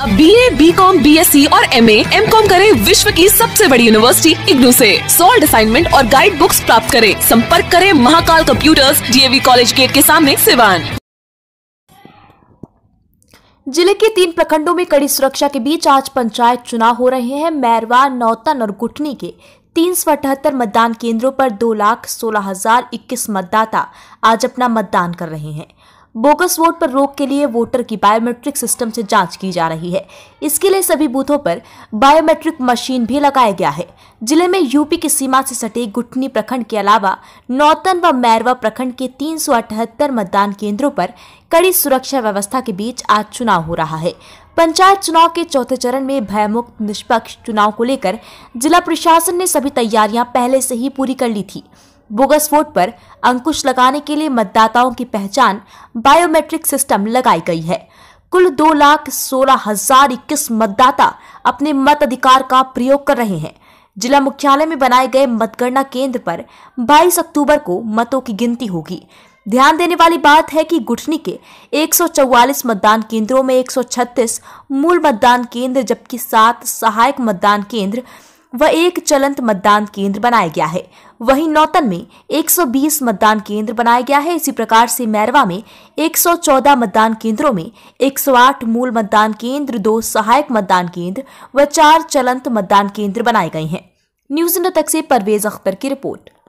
अब B A B com B S C और M A M com करे विश्व की सबसे बड़ी यूनिवर्सिटी इग्नू ऐसी सोल्ड असाइनमेंट और गाइड बुक्स प्राप्त करे संपर्क करे Mahakal computers DAV college gate के सामने सिवान जिले के तीन प्रखंडों में कड़ी सुरक्षा के बीच आज पंचायत चुनाव हो रहे हैं मैरवा नौतन और गुटनी के तीन सौ अठहत्तर मतदान केंद्रों पर दो लाख सोलह हजार इक्कीस मतदाता आज अपना मतदान कर रहे हैं बोगस वोट पर रोक के लिए वोटर की बायोमेट्रिक सिस्टम से जांच की जा रही है इसके लिए सभी बूथों पर बायोमेट्रिक मशीन भी लगाया गया है जिले में यूपी की सीमा से सटे गुटनी प्रखंड के अलावा नौतन व मैरवा प्रखंड के तीन मतदान केंद्रों पर कड़ी सुरक्षा व्यवस्था के बीच आज चुनाव हो रहा है पंचायत चुनाव के चौथे चरण में भयमुक्त निष्पक्ष चुनाव को लेकर जिला प्रशासन ने सभी तैयारियां पहले से ही पूरी कर ली थी बोगस वोट पर अंकुश लगाने के लिए मतदाताओं की पहचान बायोमेट्रिक सिस्टम लगाई गई है कुल दो लाख सोलह हजार इक्कीस मतदाता अपने मत अधिकार का प्रयोग कर रहे हैं जिला मुख्यालय में बनाए गए मतगणना केंद्र पर 22 अक्टूबर को मतों की गिनती होगी ध्यान देने वाली बात है कि गुठनी के 144 मतदान केंद्रों में 136 मूल मतदान केंद्र जबकि सात सहायक मतदान केंद्र व एक चलंत मतदान केंद्र बनाया गया है वहीं नौतन में 120 मतदान केंद्र बनाया गया है इसी प्रकार से मैरवा में 114 मतदान केंद्रों में 108 मूल मतदान केंद्र दो सहायक मतदान केंद्र व चार चलंत मतदान केंद्र बनाए गए हैं न्यूज तक से परवेज अख्तर की रिपोर्ट